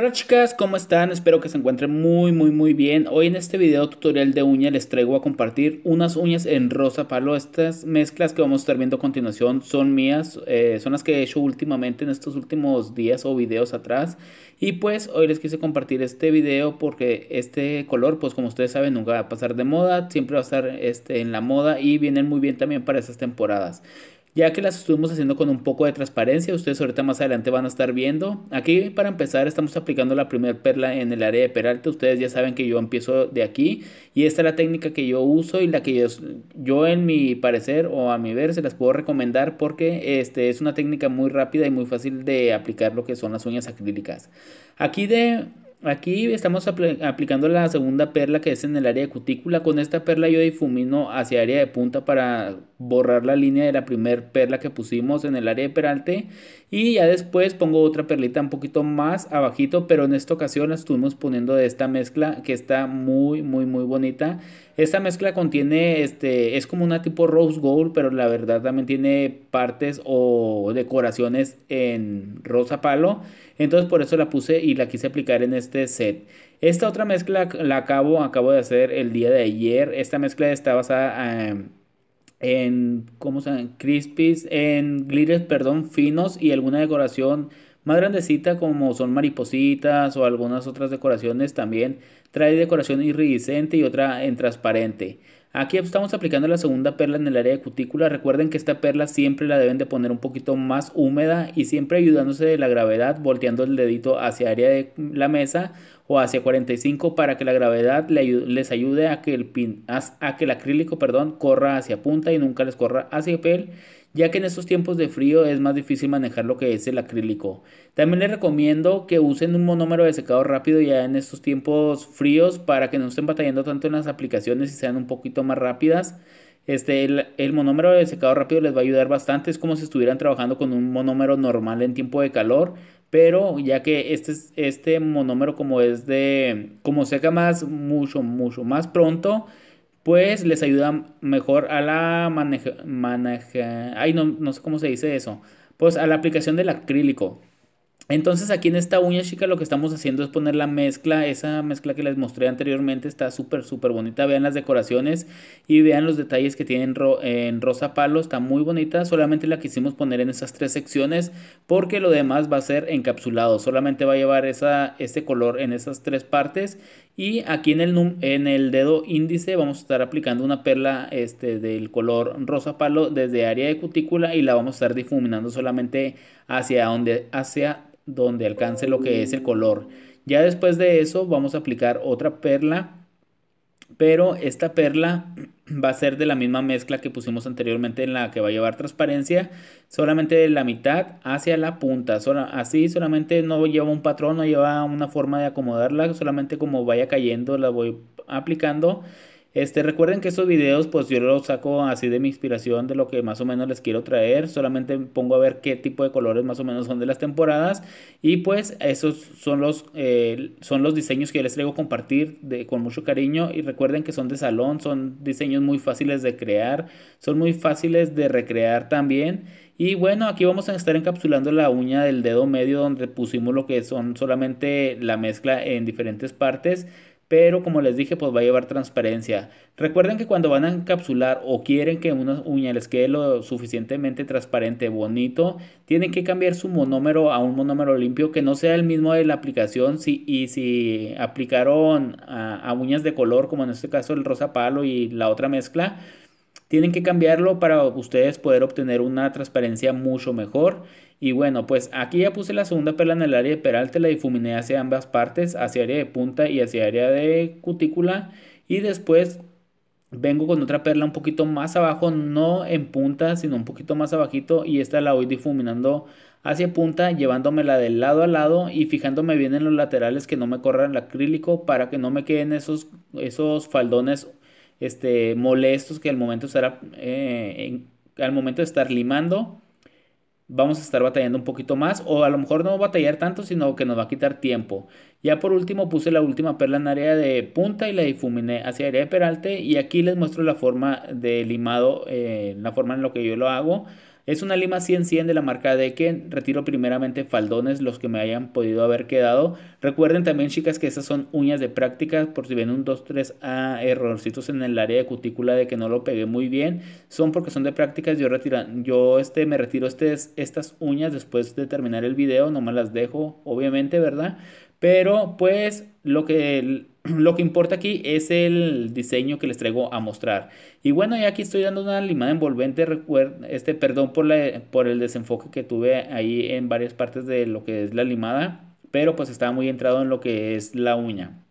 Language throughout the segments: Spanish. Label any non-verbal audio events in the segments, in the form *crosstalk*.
Hola chicas, ¿cómo están? Espero que se encuentren muy muy muy bien. Hoy en este video tutorial de uña les traigo a compartir unas uñas en rosa palo. Estas mezclas que vamos a estar viendo a continuación son mías, eh, son las que he hecho últimamente en estos últimos días o videos atrás. Y pues hoy les quise compartir este video porque este color, pues como ustedes saben, nunca va a pasar de moda, siempre va a estar este, en la moda y vienen muy bien también para esas temporadas ya que las estuvimos haciendo con un poco de transparencia, ustedes ahorita más adelante van a estar viendo. Aquí para empezar estamos aplicando la primera perla en el área de peralte. ustedes ya saben que yo empiezo de aquí y esta es la técnica que yo uso y la que yo, yo en mi parecer o a mi ver se las puedo recomendar porque este, es una técnica muy rápida y muy fácil de aplicar lo que son las uñas acrílicas. Aquí de Aquí estamos aplicando la segunda perla que es en el área de cutícula. Con esta perla yo difumino hacia área de punta para borrar la línea de la primera perla que pusimos en el área de peralte y ya después pongo otra perlita un poquito más abajito, pero en esta ocasión la estuvimos poniendo de esta mezcla que está muy, muy, muy bonita. Esta mezcla contiene, este, es como una tipo rose gold, pero la verdad también tiene partes o decoraciones en rosa palo. Entonces por eso la puse y la quise aplicar en este set. Esta otra mezcla la acabo, acabo de hacer el día de ayer. Esta mezcla está basada en em, en, Crispies, en glitters, perdón, finos y alguna decoración más grandecita como son maripositas o algunas otras decoraciones también. Trae decoración iridiscente y otra en transparente. Aquí estamos aplicando la segunda perla en el área de cutícula. Recuerden que esta perla siempre la deben de poner un poquito más húmeda y siempre ayudándose de la gravedad, volteando el dedito hacia área de la mesa o hacia 45 para que la gravedad les ayude a que el, pin, a que el acrílico perdón, corra hacia punta y nunca les corra hacia piel ya que en estos tiempos de frío es más difícil manejar lo que es el acrílico. También les recomiendo que usen un monómero de secado rápido ya en estos tiempos fríos para que no estén batallando tanto en las aplicaciones y sean un poquito más rápidas. Este, el, monómero de secado rápido les va a ayudar bastante. Es como si estuvieran trabajando con un monómero normal en tiempo de calor. Pero ya que este, este monómero como es de... como seca más, mucho, mucho más pronto pues les ayuda mejor a la maneja, maneja ay, no, no sé cómo se dice eso, pues a la aplicación del acrílico. Entonces aquí en esta uña chica lo que estamos haciendo es poner la mezcla, esa mezcla que les mostré anteriormente está súper súper bonita, vean las decoraciones y vean los detalles que tienen en rosa palo, está muy bonita, solamente la quisimos poner en esas tres secciones porque lo demás va a ser encapsulado, solamente va a llevar esa, este color en esas tres partes y aquí en el, en el dedo índice vamos a estar aplicando una perla este, del color rosa palo desde área de cutícula y la vamos a estar difuminando solamente hacia donde, hacia donde alcance lo que es el color. Ya después de eso vamos a aplicar otra perla, pero esta perla *clears throat* va a ser de la misma mezcla que pusimos anteriormente en la que va a llevar transparencia, solamente de la mitad hacia la punta, así solamente no lleva un patrón, no lleva una forma de acomodarla, solamente como vaya cayendo la voy aplicando este, recuerden que estos videos pues yo los saco así de mi inspiración de lo que más o menos les quiero traer. Solamente pongo a ver qué tipo de colores más o menos son de las temporadas. Y pues esos son los, eh, son los diseños que yo les traigo a compartir de, con mucho cariño. Y recuerden que son de salón, son diseños muy fáciles de crear, son muy fáciles de recrear también. Y bueno, aquí vamos a estar encapsulando la uña del dedo medio donde pusimos lo que son solamente la mezcla en diferentes partes pero como les dije, pues va a llevar transparencia. Recuerden que cuando van a encapsular o quieren que una uña les quede lo suficientemente transparente, bonito, tienen que cambiar su monómero a un monómero limpio que no sea el mismo de la aplicación. Si, y si aplicaron a, a uñas de color, como en este caso el rosa palo y la otra mezcla, tienen que cambiarlo para ustedes poder obtener una transparencia mucho mejor. Y bueno, pues aquí ya puse la segunda perla en el área de peralte, la difuminé hacia ambas partes, hacia área de punta y hacia área de cutícula. Y después vengo con otra perla un poquito más abajo, no en punta, sino un poquito más abajito. Y esta la voy difuminando hacia punta, llevándomela de lado a lado y fijándome bien en los laterales que no me corran el acrílico para que no me queden esos, esos faldones este, molestos que al momento, eh, momento de estar limando vamos a estar batallando un poquito más o a lo mejor no batallar tanto, sino que nos va a quitar tiempo. Ya por último puse la última perla en área de punta y la difuminé hacia área de peralte y aquí les muestro la forma de limado, eh, la forma en la que yo lo hago. Es una lima 100-100 de la marca Deken. Retiro primeramente faldones, los que me hayan podido haber quedado. Recuerden también, chicas, que esas son uñas de práctica. Por si ven un 2-3 ah, errorcitos en el área de cutícula de que no lo pegué muy bien. Son porque son de prácticas. Yo, yo este, me retiro este, estas uñas después de terminar el video. No me las dejo, obviamente, ¿verdad? Pero pues lo que, *clears throat* lo que importa aquí es el diseño que les traigo a mostrar. Y bueno, ya aquí estoy dando una limada envolvente, este, perdón por, la, por el desenfoque que tuve ahí en varias partes de lo que es la limada. Pero pues estaba muy entrado en lo que es la uña.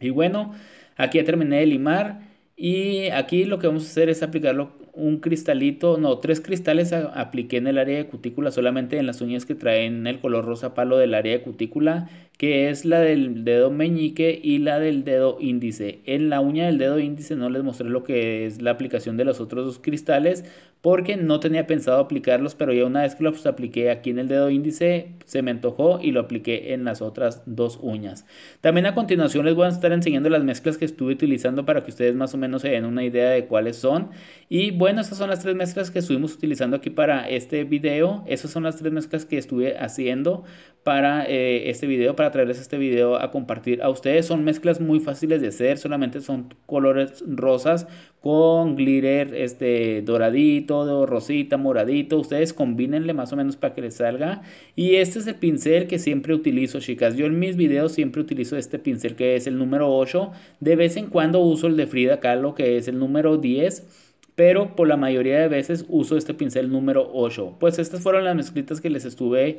Y bueno, aquí ya terminé de limar. Y aquí lo que vamos a hacer es aplicarlo un cristalito, no, tres cristales apliqué en el área de cutícula, solamente en las uñas que traen el color rosa palo del área de cutícula, que es la del dedo meñique y la del dedo índice. En la uña del dedo índice no les mostré lo que es la aplicación de los otros dos cristales, porque no tenía pensado aplicarlos, pero ya una vez que los apliqué aquí en el dedo índice, se me antojó y lo apliqué en las otras dos uñas. También a continuación les voy a estar enseñando las mezclas que estuve utilizando para que ustedes más o menos se den una idea de cuáles son. Y bueno, estas son las tres mezclas que estuvimos utilizando aquí para este video. Esas son las tres mezclas que estuve haciendo para eh, este video, para traerles este video a compartir a ustedes. Son mezclas muy fáciles de hacer, solamente son colores rosas con glitter este doradito, rosita, moradito. Ustedes combínenle más o menos para que les salga. Y este es el pincel que siempre utilizo, chicas. Yo en mis videos siempre utilizo este pincel que es el número 8. De vez en cuando uso el de Frida Kahlo que es el número 10 pero por la mayoría de veces uso este pincel número 8. Pues estas fueron las mezclitas que les estuve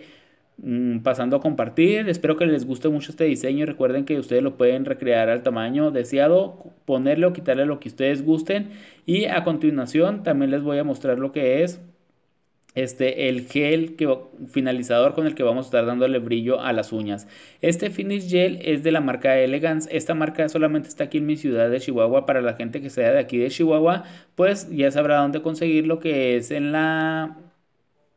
Mm, pasando a compartir. Espero que les guste mucho este diseño. Recuerden que ustedes lo pueden recrear al tamaño deseado, ponerle o quitarle lo que ustedes gusten. Y a continuación también les voy a mostrar lo que es este, el gel que, finalizador con el que vamos a estar dándole brillo a las uñas. Este finish gel es de la marca Elegance. Esta marca solamente está aquí en mi ciudad de Chihuahua. Para la gente que sea de aquí de Chihuahua, pues ya sabrá dónde conseguir lo que es en la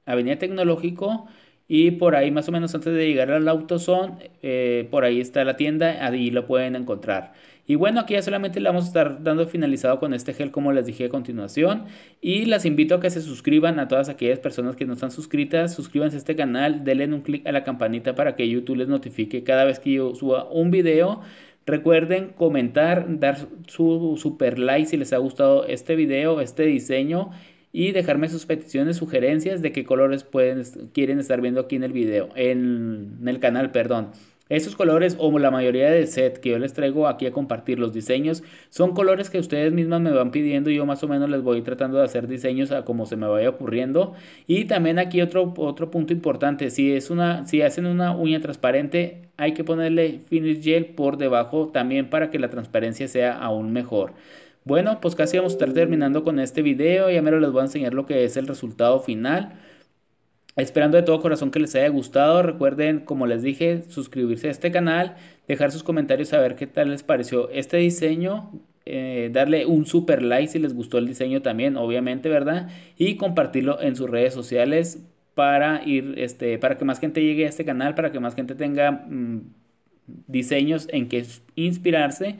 Avenida Tecnológico y por ahí, más o menos antes de llegar al AutoZone, eh, por ahí está la tienda, ahí lo pueden encontrar. Y bueno, aquí ya solamente le vamos a estar dando finalizado con este gel como les dije a continuación. Y las invito a que se suscriban a todas aquellas personas que no están suscritas. Suscríbanse a este canal, denle un clic a la campanita para que YouTube les notifique cada vez que yo suba un video. Recuerden comentar, dar su super like si les ha gustado este video, este diseño y dejarme sus peticiones, sugerencias de qué colores pueden, quieren estar viendo aquí en el video, en, el canal, perdón. esos colores o la mayoría de set que yo les traigo aquí a compartir los diseños son colores que ustedes mismas me van pidiendo y yo más o menos les voy tratando de hacer diseños a como se me vaya ocurriendo y también aquí otro, otro punto importante si es una si hacen una uña transparente hay que ponerle finish gel por debajo también para que la transparencia sea aún mejor bueno, pues casi vamos a estar terminando con este video. Ya me les voy a enseñar lo que es el resultado final. Esperando de todo corazón que les haya gustado. Recuerden, como les dije, suscribirse a este canal, dejar sus comentarios a ver qué tal les pareció este diseño. Eh, darle un super like si les gustó el diseño también, obviamente, ¿verdad? Y compartirlo en sus redes sociales para ir, este, para que más gente llegue a este canal, para que más gente tenga mm, diseños en que inspirarse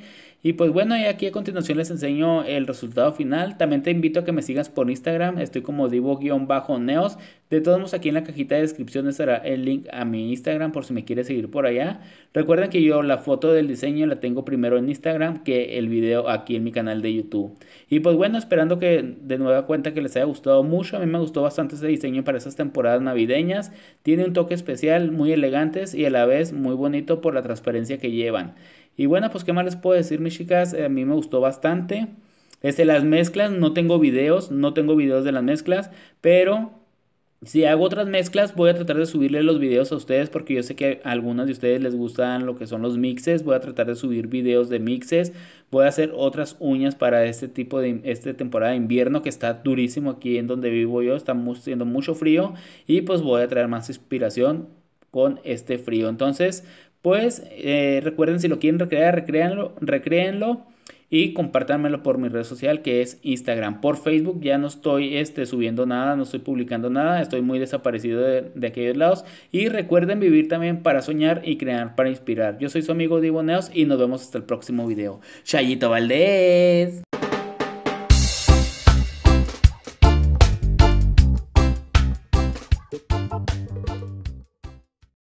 y pues bueno, y aquí a continuación les enseño el resultado final. También te invito a que me sigas por Instagram, estoy como divo-neos. De todos modos, aquí en la cajita de descripción estará el link a mi Instagram por si me quieres seguir por allá. Recuerden que yo la foto del diseño la tengo primero en Instagram que el video aquí en mi canal de YouTube. Y pues bueno, esperando que de nueva cuenta que les haya gustado mucho. A mí me gustó bastante ese diseño para esas temporadas navideñas. Tiene un toque especial, muy elegantes y a la vez muy bonito por la transparencia que llevan. Y bueno, pues qué más les puedo decir, mis chicas. A mí me gustó bastante. Este, las mezclas, no tengo videos, no tengo videos de las mezclas, pero si hago otras mezclas, voy a tratar de subirle los videos a ustedes porque yo sé que a algunas de ustedes les gustan lo que son los mixes. Voy a tratar de subir videos de mixes. Voy a hacer otras uñas para este tipo de Este temporada de invierno que está durísimo aquí en donde vivo yo. Está haciendo mucho frío y pues voy a traer más inspiración con este frío. Entonces, pues eh, recuerden si lo quieren recrear, recreanlo recréenlo y compártanmelo por mi red social que es Instagram. Por Facebook ya no estoy este, subiendo nada, no estoy publicando nada, estoy muy desaparecido de, aquellos lados. Y recuerden vivir también para soñar y crear para inspirar. Yo soy su amigo Divo y nos vemos hasta el próximo video. Chayito Valdés.